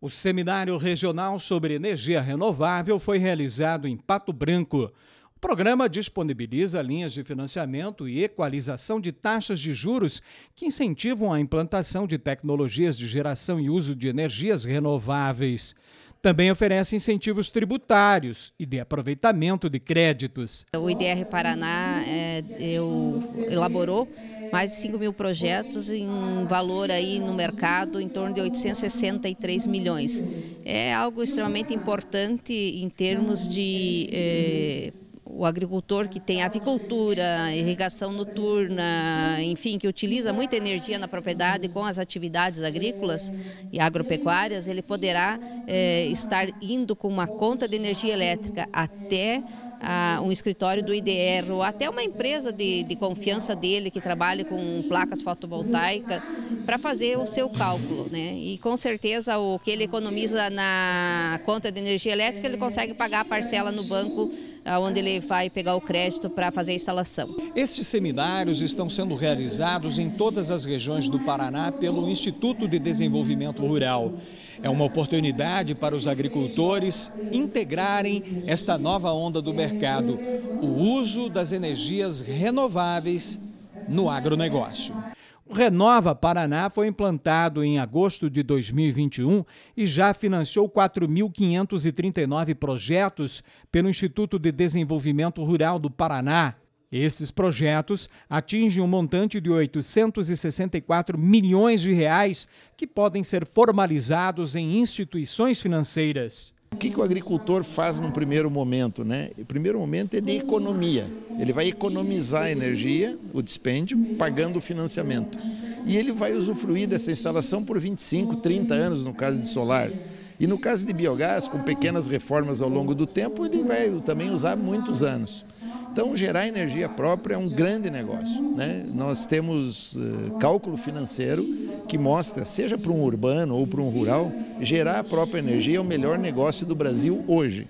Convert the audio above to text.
O seminário regional sobre energia renovável foi realizado em Pato Branco. O programa disponibiliza linhas de financiamento e equalização de taxas de juros que incentivam a implantação de tecnologias de geração e uso de energias renováveis também oferece incentivos tributários e de aproveitamento de créditos. O IDR Paraná é, eu, elaborou mais de 5 mil projetos em valor aí no mercado em torno de 863 milhões. É algo extremamente importante em termos de... É, o agricultor que tem avicultura, irrigação noturna, enfim, que utiliza muita energia na propriedade com as atividades agrícolas e agropecuárias, ele poderá é, estar indo com uma conta de energia elétrica até a, ah, um escritório do IDR ou até uma empresa de, de confiança dele que trabalhe com placas fotovoltaicas para fazer o seu cálculo. Né? E com certeza o que ele economiza na conta de energia elétrica ele consegue pagar a parcela no banco onde ele vai pegar o crédito para fazer a instalação. Estes seminários estão sendo realizados em todas as regiões do Paraná pelo Instituto de Desenvolvimento Rural. É uma oportunidade para os agricultores integrarem esta nova onda do mercado, o uso das energias renováveis no agronegócio. O Renova Paraná foi implantado em agosto de 2021 e já financiou 4.539 projetos pelo Instituto de Desenvolvimento Rural do Paraná. Estes projetos atingem um montante de 864 milhões de reais que podem ser formalizados em instituições financeiras que, que o agricultor faz num primeiro momento? Né? O primeiro momento é de economia. Ele vai economizar a energia, o dispêndio, pagando o financiamento. E ele vai usufruir dessa instalação por 25, 30 anos, no caso de solar. E no caso de biogás, com pequenas reformas ao longo do tempo, ele vai também usar muitos anos. Então, gerar energia própria é um grande negócio. Né? Nós temos uh, cálculo financeiro que mostra, seja para um urbano ou para um rural, gerar a própria energia é o melhor negócio do Brasil hoje.